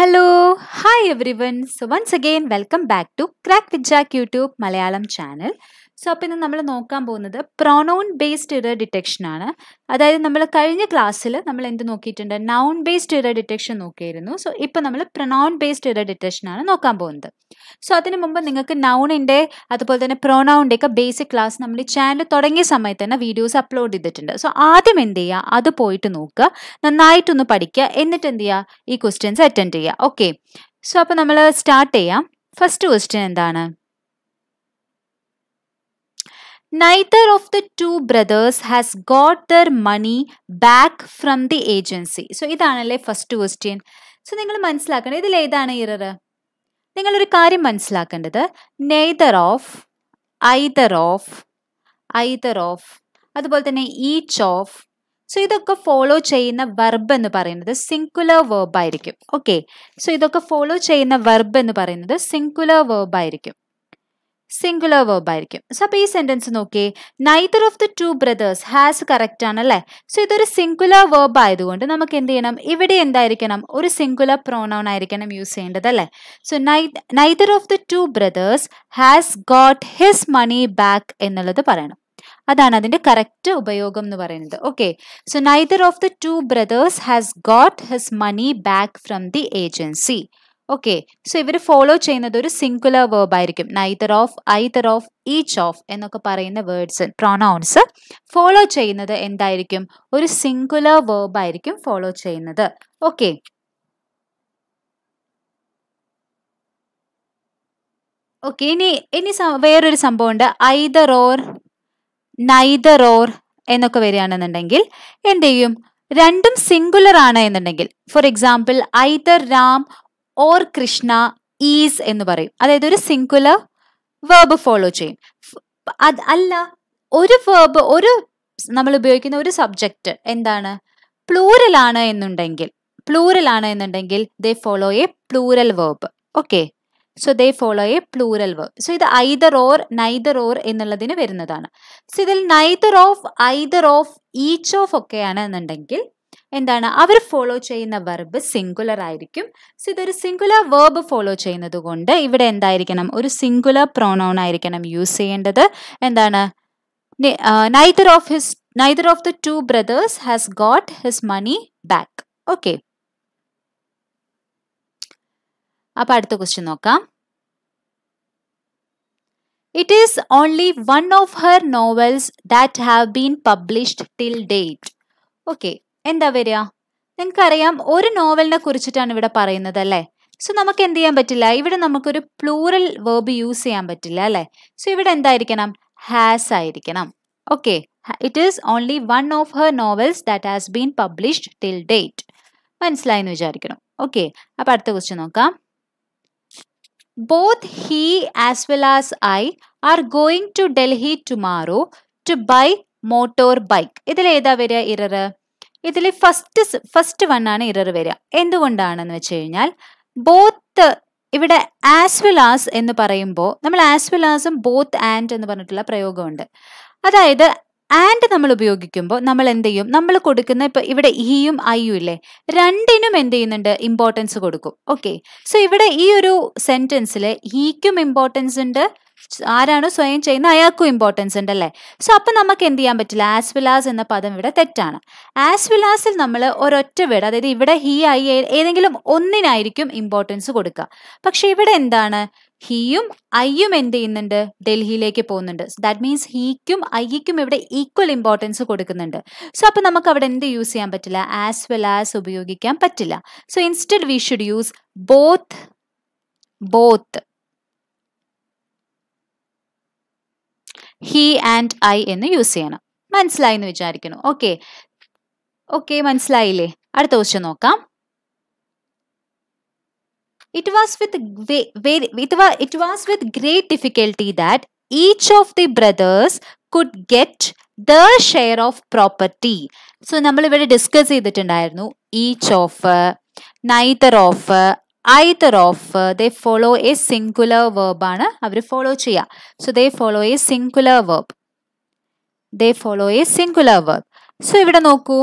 hello hi everyone so once again welcome back to crack with Jack YouTube Malayalam channel so അപ്പോൾ ഇന്ന് നമ്മൾ നോക്കാൻ പോകുന്നത് pronoun based error detection ആണ് അതായത് നമ്മൾ കഴിഞ്ഞ ക്ലാസ്സിൽ നമ്മൾ എന്ത് നോക്കിയിട്ടുണ്ട് നൗൺ ബേസ്ഡ് ഇറർ ഡിറ്റക്ഷൻ നോക്കിയിരുന്നു സോ ഇപ്പോൾ നമ്മൾ പ്രൊനൗൺ ബേസ്ഡ് ഇറർ ഡിറ്റക്ഷൻ ആണ് നോക്കാൻ പോകുന്നത് സോ അതിന് മുമ്പ് നിങ്ങൾക്ക് നൗണിൻ്റെ അതുപോലെ തന്നെ പ്രൊനൗണിൻ്റെ ഒക്കെ ബേസിക് ക്ലാസ് നമ്മൾ ഈ ചാനൽ തുടങ്ങിയ സമയത്ത് തന്നെ വീഡിയോസ് അപ്ലോഡ് ചെയ്തിട്ടുണ്ട് സോ ആദ്യം എന്ത് ചെയ്യുക അത് പോയിട്ട് നോക്കുക നന്നായിട്ടൊന്ന് പഠിക്കുക എന്നിട്ട് എന്ത് ചെയ്യുക ഈ ക്വസ്റ്റ്യൻസ് അറ്റൻഡ് ചെയ്യുക ഓക്കെ സോ അപ്പോൾ നമ്മൾ സ്റ്റാർട്ട് ചെയ്യാം ഫസ്റ്റ് ക്വസ്റ്റ്യൻ എന്താണ് neither of the two brothers has got their money back from the agency so ഇതാണല്ലേ ഫസ്റ്റ് ക്വസ്റ്റ്യൻ സോ നിങ്ങൾ മനസ്സിലാക്കേണ്ടത് ഇതിൽ ഏതാണ് ഇറർ നിങ്ങളൊരു കാര്യം മനസ്സിലാക്കേണ്ടത് neither of either of either of അതുപോലെ തന്നെ ഈച്ച് ഓഫ് സോ ഇതൊക്കെ ഫോളോ ചെയ്യുന്ന വെർബ് എന്ന് പറയുന്നത് സിംഗുലർ വേർബ് ആയിരിക്കും ഓക്കെ സോ ഇതൊക്കെ ഫോളോ ചെയ്യുന്ന വെർബ് എന്ന് പറയുന്നത് സിംഗുലർ വേർബ് ആയിരിക്കും സിംഗുലർ വേർബ് ആയിരിക്കും സോ അപ്പൊ ഈ സെന്റൻസ് നോക്കിയേ neither of the two brothers has correct ആണ് ആണല്ലേ സോ ഇതൊരു സിംഗുലർ വേർബ് ആയതുകൊണ്ട് നമുക്ക് എന്ത് ചെയ്യണം ഇവിടെ എന്തായിരിക്കണം ഒരു സിംഗുലർ പ്രോണൗൺ ആയിരിക്കണം യൂസ് ചെയ്യേണ്ടത് അല്ലേ സോ നൈ neither of the two brothers has got his money back എന്നുള്ളത് പറയണം അതാണ് അതിന്റെ കറക്റ്റ് ഉപയോഗം എന്ന് പറയുന്നത് okay so neither of the two brothers has got his money back from the agency okay so ഇവർ ഫോളോ ചെയ്യുന്നത് ഒരു സിംഗുലർ വേർബ് ആയിരിക്കും neither of either of each of എന്നൊക്കെ പറയുന്ന വേർഡ്സ് പ്രൊണൗൺസ് ഫോളോ ചെയ്യുന്നത് എന്തായിരിക്കും ഒരു സിംഗുലർ വേർബ് ആയിരിക്കും ഫോളോ ചെയ്യുന്നത് ഓക്കെ ഓക്കെ ഇനി ഇനി വേറൊരു സംഭവമുണ്ട് ഐദർ ഓർ നൈദർ ഓർ എന്നൊക്കെ വരികയാണെന്നുണ്ടെങ്കിൽ എന്ത് ചെയ്യും രണ്ടും സിംഗുലർ ആണ് എന്നുണ്ടെങ്കിൽ for example either Ram or Krishna is എന്ന് പറയും അതായത് ഒരു സിംഗുലർ വേർബ് ഫോളോ ചെയ്യും അത് അല്ല ഒരു വേർബ് ഒരു നമ്മൾ ഉപയോഗിക്കുന്ന ഒരു സബ്ജക്റ്റ് എന്താണ് പ്ലൂരൽ ആണ് എന്നുണ്ടെങ്കിൽ പ്ലൂരൽ ആണ് എന്നുണ്ടെങ്കിൽ they follow a plural verb okay so they follow a plural verb so ഇത് ഐദർ ഓർ നൈദർ ഓർ എന്നുള്ളതിന് വരുന്നതാണ് സോ ഇതിൽ neither of either of each of ഒക്കെയാണ് എന്നുണ്ടെങ്കിൽ എന്താണ് അവർ ഫോളോ ചെയ്യുന്ന വെർബ് സിംഗുലർ ആയിരിക്കും സോ ഇതൊരു സിംഗുലർ വേർബ് ഫോളോ ചെയ്യുന്നത് കൊണ്ട് ഇവിടെ എന്തായിരിക്കണം ഒരു സിംഗുലർ പ്രൊണൗൺ ആയിരിക്കണം യൂസ് ചെയ്യേണ്ടത് എന്താണ് neither of his neither of the two brothers has got his money back okay അപ്പോൾ അടുത്ത ക്വസ്റ്റ്യൻ നോക്കാം it is only one of her novels that have been published till date okay എന്താ വരിക നിങ്ങൾക്കറിയാം ഒരു നോവലിനെ കുറിച്ചിട്ടാണ് ഇവിടെ പറയുന്നത് അല്ലേ സോ നമുക്ക് എന്ത് ചെയ്യാൻ പറ്റില്ല ഇവിടെ നമുക്കൊരു പ്ലൂറൽ വേർബ് യൂസ് ചെയ്യാൻ പറ്റില്ല അല്ലേ സോ ഇവിടെ എന്തായിരിക്കണം ഹാസ് ആയിരിക്കണം okay it is only one of her novels that has been published till date മനസ്സിലായെന്ന് വിചാരിക്കണം ഓക്കെ അപ്പോൾ അടുത്ത ക്വസ്റ്റ്യൻ നോക്കാം Both he as well as I are going to Delhi tomorrow to buy motor bike ഇതിൽ ഏതാ വരിക error ഇതിൽ first first one ആണ് ഇറർ വരിക എന്തുകൊണ്ടാണെന്ന് വെച്ച് കഴിഞ്ഞാൽ ബോത്ത് ഇവിടെ ആസ് വെൽ ആസ് എന്ന് പറയുമ്പോൾ നമ്മൾ ആസ് വെൽ ആസും ബോത്ത് ആൻഡ് എന്ന് പറഞ്ഞിട്ടുള്ള പ്രയോഗമുണ്ട് അതായത് ആൻഡ് നമ്മൾ ഉപയോഗിക്കുമ്പോൾ നമ്മൾ എന്ത് ചെയ്യും നമ്മൾ കൊടുക്കുന്ന ഇപ്പൊ ഇവിടെ ഇയും ഐയും ഇല്ലേ രണ്ടിനും എന്ത് ചെയ്യുന്നുണ്ട് ഇമ്പോർട്ടൻസ് കൊടുക്കും ഓക്കെ സോ ഇവിടെ ഈ ഒരു സെന്റൻസിൽ ഈക്കും ഇമ്പോർട്ടൻസ് ഉണ്ട് ആരാണ് സ്വയം ചെയ്യുന്ന അയാൾക്കും ഇമ്പോർട്ടൻസ് ഉണ്ട് അല്ലേ സോ അപ്പം നമുക്ക് എന്ത് ചെയ്യാൻ പറ്റില്ല ആസ് വിലാസ് എന്ന പദം ഇവിടെ തെറ്റാണ് ആസ് വിലാസിൽ നമ്മൾ ഒരൊറ്റ വീട് അതായത് ഇവിടെ ഹി ഐ ഏതെങ്കിലും ഒന്നിനായിരിക്കും ഇമ്പോർട്ടൻസ് കൊടുക്കുക പക്ഷെ ഇവിടെ എന്താണ് ഹീയും ഐയും എന്ത് ചെയ്യുന്നുണ്ട് ഡൽഹിയിലേക്ക് പോകുന്നുണ്ട് ദാറ്റ് മീൻസ് ഹീക്കും ഐക്കും ഇവിടെ ഈക്വൽ ഇമ്പോർട്ടൻസ് കൊടുക്കുന്നുണ്ട് സോ അപ്പൊ നമുക്ക് അവിടെ എന്ത് യൂസ് ചെയ്യാൻ പറ്റില്ല ആസ് വെൽ ആസ് ഉപയോഗിക്കാൻ പറ്റില്ല so instead we should use both both he and I എന്ന് യൂസ് ചെയ്യണം മനസ്സിലായി എന്ന് വിചാരിക്കുന്നു ഓക്കെ ഓക്കെ മനസ്സിലായില്ലേ അടുത്ത ക്വസ്റ്റ്യൻ നോക്കാം It was with it was, it was with great difficulty that each of the brothers could get the share of property. so നമ്മൾ ഇവിടെ ഡിസ്കസ് ചെയ്തിട്ടുണ്ടായിരുന്നു each of neither of either of they follow a singular verb ആണ് അവർ follow ചെയ്യുക so they follow a singular verb they follow a singular verb so ഇവിടെ നോക്കൂ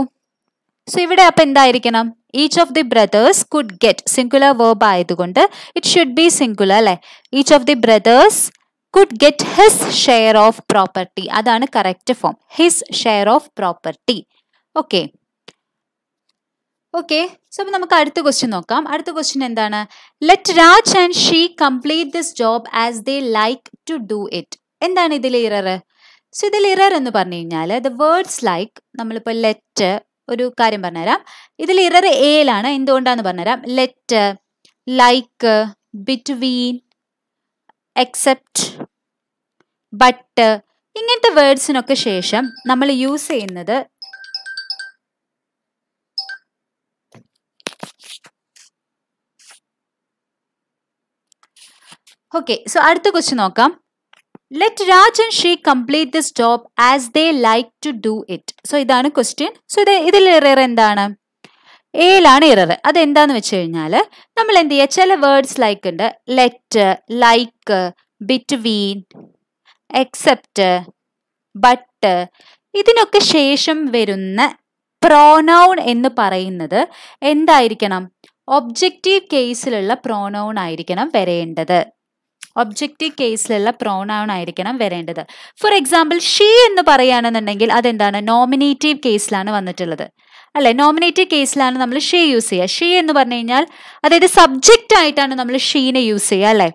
so ഇവിടെ അപ്പം എന്തായിരിക്കണം each of the brothers could get singular verb ആയതുകൊണ്ട് it should be singular അല്ലെ each of the brothers could get his share of property അതാണ് correct form his share of property okay okay so അപ്പം നമുക്ക് അടുത്ത question നോക്കാം അടുത്ത question എന്താണ് let Raj and she complete this job as they like to do it എന്താണ് ഇതിലെ error so ഇതിൽ ഇറർ എന്ന് പറഞ്ഞു കഴിഞ്ഞാൽ ദ വേർഡ്സ് ലൈക്ക് നമ്മളിപ്പോൾ ലെറ്റ് ഒരു കാര്യം പറഞ്ഞുതരാം ഇതിൽ ഇറർ എയിലാണ് എന്തുകൊണ്ടാന്ന് പറഞ്ഞുതരാം let like between except but ഇങ്ങനത്തെ വേർഡ്സിനൊക്കെ ശേഷം നമ്മൾ യൂസ് ചെയ്യുന്നത് ഓക്കെ സോ അടുത്ത ക്വസ്റ്റ്യൻ നോക്കാം let Raj and she complete this job as they like to do it so ഇതാണ് ക്വസ്റ്റ്യൻ സോ ഇത് ഇതിൽ എറർ എന്താണ് ഏലാണ് എറർ അതെന്താന്ന് വെച്ച് കഴിഞ്ഞാൽ നമ്മൾ എന്ത് ചെയ്യുക ചില വേർഡ്സ് ലൈക്ക് ഉണ്ട് let like between except but ഇതിനൊക്കെ ശേഷം വരുന്ന പ്രോനൗൺ എന്ന് പറയുന്നത് എന്തായിരിക്കണം ഒബ്ജക്റ്റീവ് കേസിലുള്ള പ്രോനൗൺ ആയിരിക്കണം വരേണ്ടത് ഒബ്ജക്റ്റീവ് കേസിലുള്ള പ്രോണൗൺ ആയിരിക്കണം വരേണ്ടത് ഫോർ എക്സാമ്പിൾ ഷീ എന്ന് പറയുകയാണെന്നുണ്ടെങ്കിൽ അതെന്താണ് നോമിനേറ്റീവ് കേസിലാണ് വന്നിട്ടുള്ളത് അല്ലെ നോമിനേറ്റീവ് കേസിലാണ് നമ്മൾ ഷീ യൂസ് ചെയ്യുക ഷീ എന്ന് പറഞ്ഞു കഴിഞ്ഞാൽ അതായത് സബ്ജക്റ്റ് ആയിട്ടാണ് നമ്മൾ ഷീനെ യൂസ് ചെയ്യുക അല്ലെ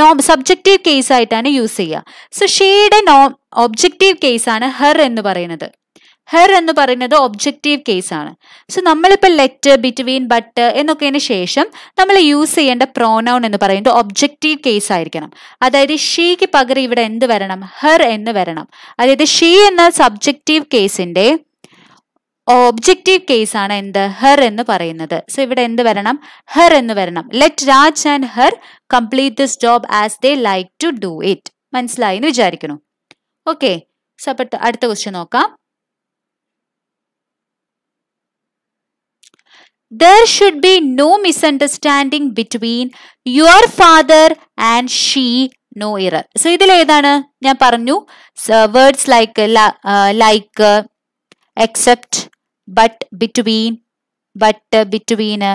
നോ സബ്ജക്റ്റീവ് കേസ് ആയിട്ടാണ് യൂസ് ചെയ്യുക സോ ഷീയുടെ നോ ഒബ്ജക്റ്റീവ് കേസാണ് ഹെർ എന്ന് പറയുന്നത് ഹെർ എന്ന് പറയുന്നത് ഒബ്ജക്റ്റീവ് കേസാണ് സോ നമ്മളിപ്പോൾ ലെറ്റ് ബിറ്റ്വീൻ ബട്ട് എന്നൊക്കെയതിന് ശേഷം നമ്മൾ യൂസ് ചെയ്യേണ്ട പ്രോനൗൺ എന്ന് പറയുന്നത് ഒബ്ജക്റ്റീവ് കേസ് ആയിരിക്കണം അതായത് ഷീക്ക് പകരം ഇവിടെ എന്ത് വരണം ഹെർ എന്ന് വരണം അതായത് ഷീ എന്ന സബ്ജക്റ്റീവ് കേസിന്റെ ഒബ്ജക്റ്റീവ് കേസാണ് എന്ത് ഹെർ എന്ന് പറയുന്നത് സോ ഇവിടെ എന്ത് വരണം ഹെർ എന്ന് വരണം let Raj and her complete this job as they like to do it മനസ്സിലായി എന്ന് വിചാരിക്കുന്നു ഓക്കെ സോ അടുത്ത ക്വസ്റ്റ്യൻ നോക്കാം there should be no misunderstanding between your father and she no error so ഇതിലേതാണ് ഞാൻ പറഞ്ഞു words like like except but between but between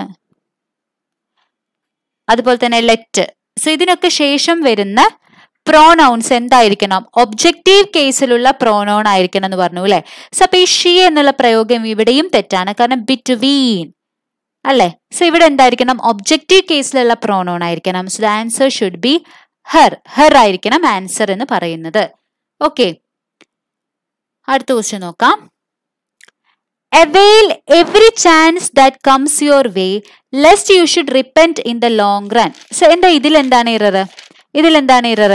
അതുപോലെ തന്നെ ലെറ്റ് സോ ഇതിനൊക്കെ ശേഷം വരുന്ന പ്രോനൗൺസ് എന്തായിരിക്കണം ഒബ്ജക്റ്റീവ് കേസിലുള്ള പ്രോനൗൺ ആയിരിക്കണം എന്ന് പറഞ്ഞു അല്ലെ സോ അപ്പൊ ഈ ഷീ എന്നുള്ള പ്രയോഗം ഇവിടെയും തെറ്റാണ് കാരണം ബിറ്റ്വീൻ അല്ലേ സോ ഇവിടെ എന്തായിരിക്കണം ഒബ്ജക്റ്റീവ് കേസിലുള്ള പ്രോണോൺ ആയിരിക്കണം so the answer should be her her ആയിരിക്കണം ആൻസർ എന്ന് പറയുന്നത് ഓക്കെ അടുത്ത ക്വസ്റ്റ്യൻ നോക്കാം avail every chance that comes your way lest you should repent in the long run so എന്താ ഇതിൽ എന്താണ് ഇറർ ഇതിൽ എന്താണ് ഇറർ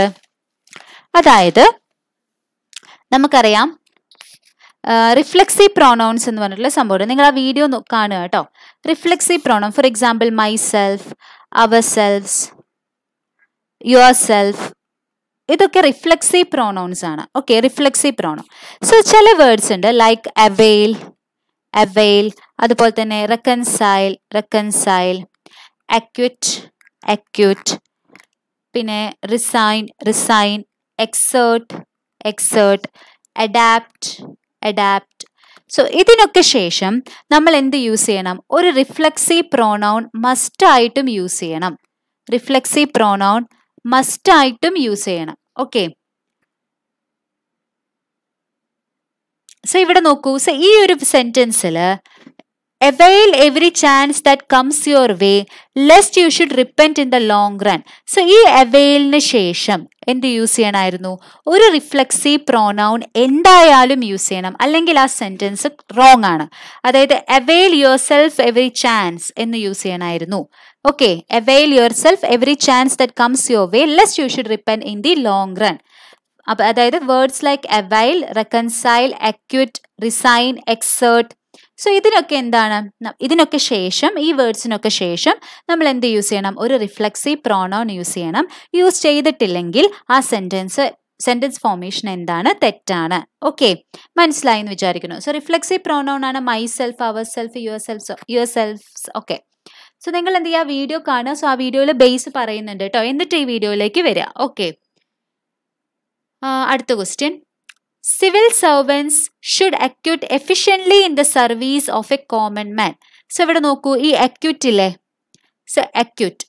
അതായത് നമുക്കറിയാം റിഫ്ലെക്സീവ് പ്രോണൗൺസ് എന്ന് പറഞ്ഞിട്ടുള്ള സംഭവം നിങ്ങൾ ആ വീഡിയോ കാണുക കേട്ടോ reflexive pronoun for example myself ourselves yourself ഇതൊക്കെ റിഫ്ലെക്സീവ് പ്രോണൗൺസ് ആണ് ഓക്കെ റിഫ്ലെക്സീവ് പ്രോണൗൺ സോ ചില വേർഡ്സ് ഉണ്ട് ലൈക്ക് അവെയിൽ അവെയിൽ അതുപോലെ തന്നെ റെക്കൻസൈൽ റെക്കൻസൈൽ അക്യൂറ്റ് അക്യൂറ്റ് പിന്നെ resign resign exert exert adapt adapt so ഇതിനൊക്കെ ശേഷം നമ്മൾ എന്ത് യൂസ് ചെയ്യണം ഒരു റിഫ്ലക്സി പ്രോണൗൺ മസ്റ്റ് ആയിട്ടും യൂസ് ചെയ്യണം റിഫ്ലക്സി പ്രോണൗൺ മസ്റ്റ് ആയിട്ടും യൂസ് ചെയ്യണം ഓക്കെ സോ ഇവിടെ നോക്കൂ സോ ഈ ഒരു സെന്റൻസിൽ avail every chance that comes your way lest you should repent in the long run so ഈ അവൈലിന് ശേഷം എന്ത് യൂസ് ചെയ്യണമായിരുന്നു ഒരു റിഫ്ലക്സീവ് പ്രോനൗൺ എന്തായാലും യൂസ് ചെയ്യണം അല്ലെങ്കിൽ ആ സെൻറ്റൻസ് റോങ് ആണ് അതായത് avail yourself every chance എന്ന് യൂസ് ചെയ്യണമായിരുന്നു okay avail yourself every chance that comes your way lest you should repent in the long run അതായത് words like avail reconcile acute resign exert so ഇതിനൊക്കെ എന്താണ് ഇതിനൊക്കെ ശേഷം ഈ വേർഡ്സിനൊക്കെ ശേഷം നമ്മൾ എന്ത് യൂസ് ചെയ്യണം ഒരു റിഫ്ലക്സീവ് പ്രോണോൺ യൂസ് ചെയ്യണം യൂസ് ചെയ്തിട്ടില്ലെങ്കിൽ ആ സെൻറ്റൻസ് സെൻറ്റൻസ് ഫോർമേഷൻ എന്താണ് തെറ്റാണ് ഓക്കെ മനസ്സിലായി എന്ന് വിചാരിക്കുന്നു സോ റിഫ്ലക്സീവ് പ്രോണോൺ ആണ് myself ourself yourself yourselves okay so നിങ്ങൾ എന്ത് ചെയ്യുക വീഡിയോ കാണുക സോ ആ വീഡിയോയിൽ ബേസ് പറയുന്നുണ്ട് കേട്ടോ എന്നിട്ട് ഈ വീഡിയോയിലേക്ക് വരിക ഓക്കെ അടുത്ത question civil servants should acute efficiently in the service of a common man so ഇവിടെ നോക്കൂ ഈ അക്യൂറ്റ് ഇല്ലേ so acute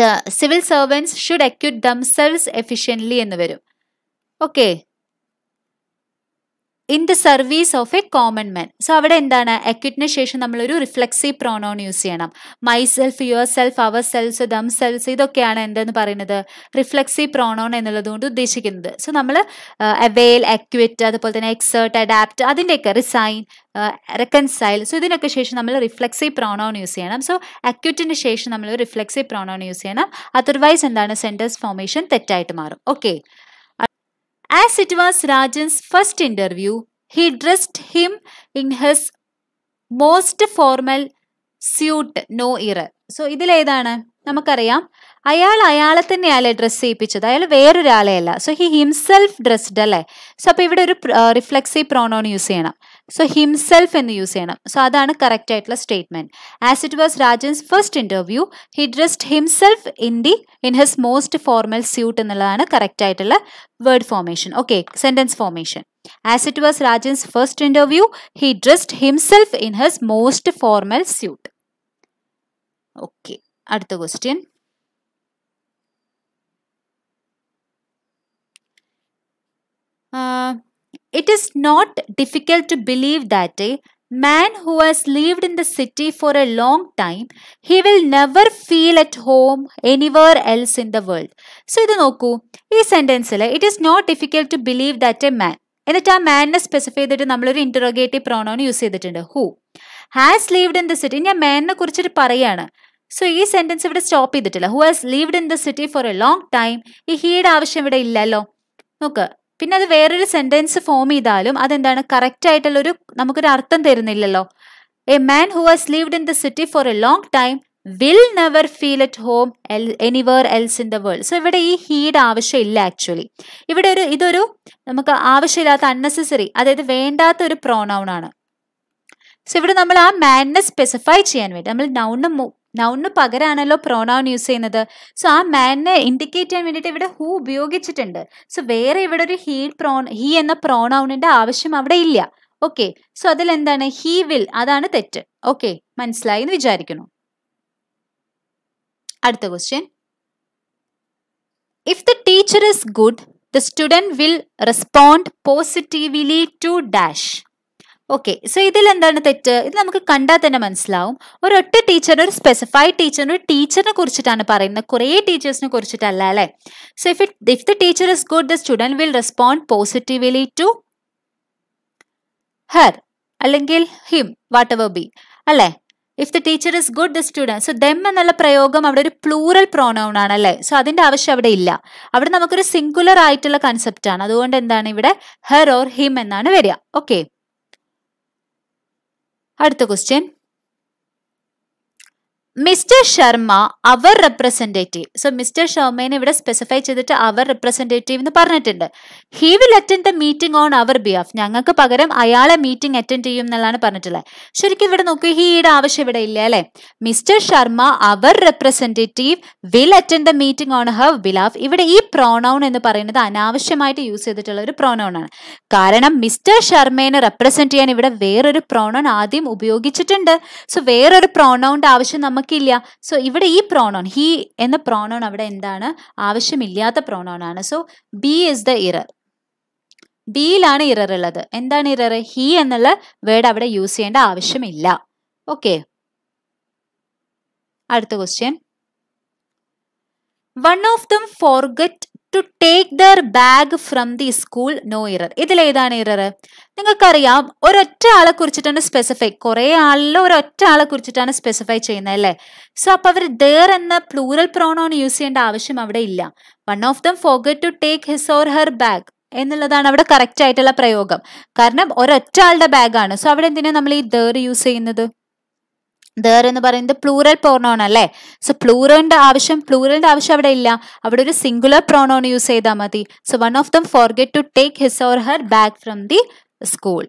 the civil servants should acute themselves efficiently എന്ന് വരും okay in the service of a common men so അവിടെ എന്താണ് എക്വിറ്റിന് ശേഷം നമ്മളൊരു റിഫ്ലെക്സീവ് പ്രോണോൺ യൂസ് ചെയ്യണം myself yourself ourselves themselves ഇതൊക്കെയാണ് എന്തെന്ന് പറയുന്നത് റിഫ്ലെക്സീവ് പ്രോണോൺ എന്നുള്ളതുകൊണ്ട് ഉദ്ദേശിക്കുന്നത് സോ നമ്മൾ അവെയിൽ എക്വിറ്റ് അതുപോലെ തന്നെ എക്സേർട്ട് അഡാപ്റ്റ് അതിൻ്റെയൊക്കെ റിസൈൻ റെക്കൻസൈൽ സോ ഇതിനൊക്കെ ശേഷം നമ്മൾ റിഫ്ലെക്സീവ് പ്രോണോൺ യൂസ് ചെയ്യണം സോ അക്യൂറ്റിന് ശേഷം നമ്മൾ റിഫ്ലെക്സീവ് പ്രോണോൺ യൂസ് ചെയ്യണം അതർവൈസ് എന്താണ് സെൻറ്റേഴ്സ് ഫോമേഷൻ തെറ്റായിട്ട് മാറും okay As it was Rajan's first interview, he dressed him in his most formal suit no error so ഇതിലേതാണ് നമുക്കറിയാം അയാൾ അയാളെ തന്നെയല്ലേ ഡ്രസ്സ് ചെയ്യിപ്പിച്ചത് അയാൾ വേറൊരാളെയല്ല സോ ഹി ഹിംസെൽഫ് ഡ്രസ്ഡ് അല്ലേ സോ അപ്പോൾ ഇവിടെ ഒരു റിഫ്ലെക്സീവ് പ്രോണോൺ യൂസ് ചെയ്യണം സോ ഹിംസെൽഫ് എന്ന് യൂസ് ചെയ്യണം സോ അതാണ് കറക്റ്റ് ആയിട്ടുള്ള statement as it was Rajan's first interview he dressed himself in the in his most formal suit എന്നുള്ളതാണ് കറക്റ്റ് ആയിട്ടുള്ള word formation okay sentence formation as it was Rajan's first interview he dressed himself in his most formal suit okay അടുത്ത question uh, It is not difficult to believe that a man who has lived in the city for a long time, he will never feel at home anywhere else in the world. So ഇത് നോക്കൂ ഈ സെന്റൻസിൽ it is not difficult to believe that a man എന്നിട്ട് ആ മാനിനെ specify ചെയ്തിട്ട് നമ്മളൊരു interrogative pronoun use ചെയ്തിട്ടുണ്ട് who has lived in the city ഞാൻ മാനിനെ കുറിച്ചിട്ട് പറയാണ് സോ ഈ സെന്റൻസ് ഇവിടെ സ്റ്റോപ്പ് ചെയ്തിട്ടില്ല who has lived in the city for a long time ഈ ഹീഡ് ആവശ്യം ഇവിടെ ഇല്ലല്ലോ നോക്ക് പിന്നെ അത് വേറൊരു സെൻറ്റൻസ് ഫോം ചെയ്താലും അതെന്താണ് കറക്റ്റ് ഒരു നമുക്കൊരു അർത്ഥം തരുന്നില്ലല്ലോ a man who has lived in the city for a long time will never feel at home എൽ anywhere else in the world so ഇവിടെ ഈ ഹീഡ് ആവശ്യമില്ല ആക്ച്വലി ഇവിടെ ഒരു ഇതൊരു നമുക്ക് ആവശ്യമില്ലാത്ത അൺനെസസറി അതായത് വേണ്ടാത്ത ഒരു പ്രോണൗൺ ആണ് സോ ഇവിടെ നമ്മൾ ആ മാനിനെ സ്പെസിഫൈ ചെയ്യാൻ വേണ്ടി നമ്മൾ നൗണിന് നൗണിന് പകരാണല്ലോ പ്രോണൗൺ യൂസ് ചെയ്യുന്നത് സോ ആ മാനിനെ ഇൻഡിക്കേറ്റ് ചെയ്യാൻ വേണ്ടിയിട്ട് ഇവിടെ ഹൂ ഉപയോഗിച്ചിട്ടുണ്ട് സോ വേറെ ഇവിടെ ഒരു ഹീ പ്രോൺ ഹീ എന്ന പ്രോണൗണിന്റെ ആവശ്യം അവിടെ ഇല്ല ഓക്കെ സോ അതിൽ എന്താണ് ഹീ വിൽ അതാണ് തെറ്റ് ഓക്കെ മനസ്സിലായി എന്ന് വിചാരിക്കുന്നു അടുത്ത question if the teacher is good the student will respond positively to dash okay so ഇതിൽ എന്താണ് തെറ്റ് ഇത് നമുക്ക് കണ്ടാൽ തന്നെ മനസ്സിലാവും ഒരൊറ്റ ടീച്ചറിന് ഒരു സ്പെസിഫൈഡ് ടീച്ചറിന് ഒരു ടീച്ചറിനെ കുറിച്ചിട്ടാണ് പറയുന്നത് കുറേ ടീച്ചേഴ്സിനെ കുറിച്ചിട്ടല്ല അല്ലേ so if it if the teacher is good the student will respond positively to her അല്ലെങ്കിൽ ഹിം വാട്ട് എവർ ബി അല്ലേ if the teacher is good the student so them എന്നുള്ള പ്രയോഗം അവിടെ ഒരു പ്ലൂറൽ പ്രോണൗൺ ആണ് അല്ലേ സോ അതിൻ്റെ ആവശ്യം അവിടെ ഇല്ല അവിടെ നമുക്കൊരു സിംഗുലർ ആയിട്ടുള്ള കൺസെപ്റ്റ് ആണ് അതുകൊണ്ട് എന്താണ് ഇവിടെ ഹെർ ഓർ ഹിം എന്നാണ് വരിക ഓക്കെ அடுத்த question Mister Sharma our representative so Mister ശർമ്മേനെ ഇവിടെ സ്പെസിഫൈ ചെയ്തിട്ട് അവർ റെപ്രസെന്റേറ്റീവ് എന്ന് പറഞ്ഞിട്ടുണ്ട് he will attend the meeting on our behalf ഞങ്ങൾക്ക് പകരം അയാളെ മീറ്റിംഗ് അറ്റൻഡ് ചെയ്യും എന്നുള്ളതാണ് പറഞ്ഞിട്ടുള്ളത് ശരിക്കും ഇവിടെ നോക്കൂ ഹീയുടെ ആവശ്യം ഇവിടെ ഇല്ല അല്ലേ Mister Sharma our representative will attend the meeting on her ബിലാഫ് ഇവിടെ ഈ പ്രോണൗൺ എന്ന് പറയുന്നത് അനാവശ്യമായിട്ട് യൂസ് ചെയ്തിട്ടുള്ള ഒരു പ്രോണൗൺ ആണ് കാരണം മിസ്റ്റർ ശർമ്മേനെ റെപ്രസെന്റ് ചെയ്യാൻ ഇവിടെ വേറൊരു പ്രോണൗൺ ആദ്യം ഉപയോഗിച്ചിട്ടുണ്ട് സോ വേറൊരു പ്രോണൗണിന്റെ ആവശ്യം നമുക്ക് നമുക്കില്ല സോ ഇവിടെ ഈ പ്രോണോൺ ഹീ എന്ന പ്രോണോൺ അവിടെ എന്താണ് ആവശ്യമില്ലാത്ത പ്രോണോൺ ആണ് so B is the error ബിയിലാണ് ഇറർ ഉള്ളത് എന്താണ് ഇറർ ഹീ എന്നുള്ള വേർഡ് അവിടെ യൂസ് ചെയ്യേണ്ട ആവശ്യമില്ല ഓക്കെ അടുത്ത question one of them forget to take their bag from the school no error ഇതിലേതാണ് ഇറർ നിങ്ങൾക്കറിയാം ഒരൊറ്റ ആളെ കുറിച്ചിട്ടാണ് സ്പെസിഫൈ കുറേ ആളിലും ഒരൊറ്റ ആളെ കുറിച്ചിട്ടാണ് സ്പെസിഫൈ ചെയ്യുന്നത് അല്ലേ സോ അപ്പോൾ അവർ ദർ എന്ന പ്ലൂറൽ പ്രോണോൺ യൂസ് ചെയ്യേണ്ട ആവശ്യം അവിടെ ഇല്ല one of them forgot to take his or her bag എന്നുള്ളതാണ് അവിടെ കറക്റ്റ് ആയിട്ടുള്ള പ്രയോഗം കാരണം ഒരൊറ്റ ആളുടെ ബാഗാണ് സോ അവിടെ എന്തിനാണ് നമ്മൾ ഈ ദർ യൂസ് ചെയ്യുന്നത് ദർ എന്ന് പറയുന്നത് പ്ലൂറൽ പ്രോണോൺ അല്ലേ സോ പ്ലൂറോന്റെ ആവശ്യം പ്ലൂറലിന്റെ ആവശ്യം അവിടെ ഇല്ല അവിടെ ഒരു സിംഗുലർ പ്രോണോൺ യൂസ് ചെയ്താൽ മതി so one of them forget to take his or her back from the school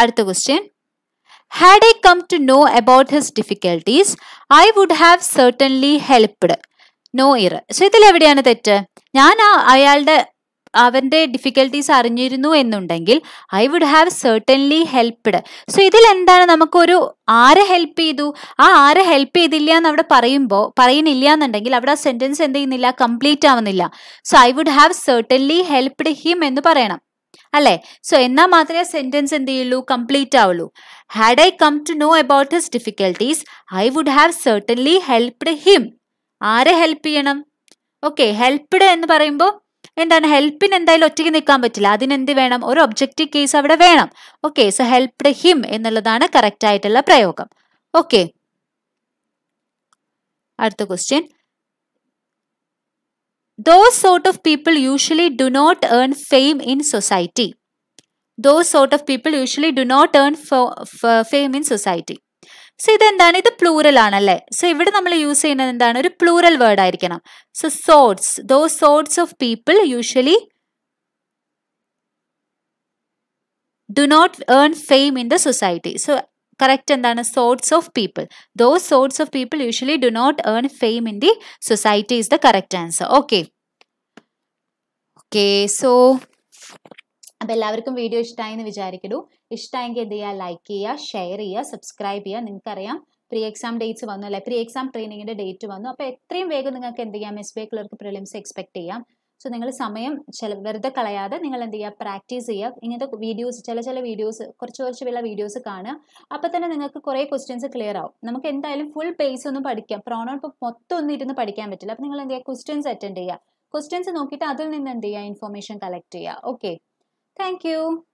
അടുത്ത question had I come to know about his difficulties I would have certainly helped no error so ഇതിൽ എവിടെയാണ് തെറ്റ് ഞാൻ ആ അയാളുടെ അവൻ്റെ difficulties അറിഞ്ഞിരുന്നു എന്നുണ്ടെങ്കിൽ I would have certainly helped so ഇതിൽ എന്താണ് നമുക്കൊരു ആരെ ഹെൽപ്പ് ചെയ്തു ആ ആരെ ഹെൽപ്പ് ചെയ്തില്ല എന്ന് അവിടെ പറയുമ്പോൾ പറയുന്നില്ല എന്നുണ്ടെങ്കിൽ അവിടെ ആ സെൻറ്റൻസ് എന്ത് ചെയ്യുന്നില്ല കംപ്ലീറ്റ് ആവുന്നില്ല so I would have certainly helped him എന്ന് പറയണം അല്ലേ സോ എന്നാൽ മാത്രമേ സെന്റൻസ് എന്ത് ചെയ്യുള്ളൂ കംപ്ലീറ്റ് ആവുള്ളൂ had I come to know about his difficulties I would have certainly helped him ആരെ ഹെൽപ്പ് ചെയ്യണം ഓക്കെ ഹെൽപ്ഡ് എന്ന് പറയുമ്പോൾ എന്താണ് ഹെൽപ്പിന് എന്തായാലും ഒറ്റയ്ക്ക് നിൽക്കാൻ പറ്റില്ല അതിനെന്ത് വേണം ഒരു ഒബ്ജക്റ്റീവ് കേസ് അവിടെ വേണം ഓക്കെ സോ ഹെൽപ്ഡ് ഹിം എന്നുള്ളതാണ് കറക്റ്റ് ആയിട്ടുള്ള പ്രയോഗം ഓക്കെ അടുത്ത question those sort of people usually do not earn fame in society those sort of people usually do not earn fame in society so ഇതെന്താണ് ഇത് plural ആണല്ലേ so ഇവിടെ നമ്മൾ use ചെയ്യുന്നത് എന്താണ് ഒരു പ്ലൂറൽ വേർഡ് ആയിരിക്കണം so sorts those sorts of people usually do not earn fame in the society so correct എന്താണ് sorts of people those sorts of people usually do not earn fame in the society is the correct answer okay okay so അപ്പോൾ എല്ലാവർക്കും video ഇഷ്ടമായി എന്ന് വിചാരിക്കുന്നു ഇഷ്ടമായെങ്കിൽ എന്ത് ചെയ്യുക like ചെയ്യുക ഷെയർ ചെയ്യുക സബ്സ്ക്രൈബ് ചെയ്യുക നിങ്ങൾക്കറിയാം പ്രീ എക്സാം ഡേറ്റ്സ് വന്നു അല്ലെ പ്രീ എക്സാം ട്രെയിനിങ്ങിൻ്റെ ഡേറ്റ് വന്നു അപ്പോൾ എത്രയും വേഗം നിങ്ങൾക്ക് എന്ത് ചെയ്യാം S B I clerk prelims expect ചെയ്യാം സോ നിങ്ങൾ സമയം ചില വെറുതെ കളയാതെ നിങ്ങൾ എന്ത് ചെയ്യുക പ്രാക്ടീസ് ചെയ്യുക ഇങ്ങനത്തെ വീഡിയോസ് ചില ചില വീഡിയോസ് കുറച്ച് കുറച്ച് വില വീഡിയോസ് കാണുക അപ്പോൾ തന്നെ നിങ്ങൾക്ക് കുറേ ക്വസ്റ്റ്യൻസ് ക്ലിയർ ആവും നമുക്ക് എന്തായാലും ഫുൾ പേസ് ഒന്നും പഠിക്കാം പ്രോണോൺ ഇപ്പോൾ മൊത്തം ഒന്നും ഇരുന്ന് പഠിക്കാൻ പറ്റില്ല അപ്പോൾ നിങ്ങൾ എന്ത് ചെയ്യുക ക്വസ്റ്റ്യൻസ് അറ്റൻഡ് ചെയ്യുക ക്വസ്റ്റ്യൻസ് നോക്കിയിട്ട് അതിൽ നിന്ന് എന്ത് ചെയ്യുക ഇൻഫോർമേഷൻ കളക്ട് ചെയ്യുക ഓക്കെ Thank you.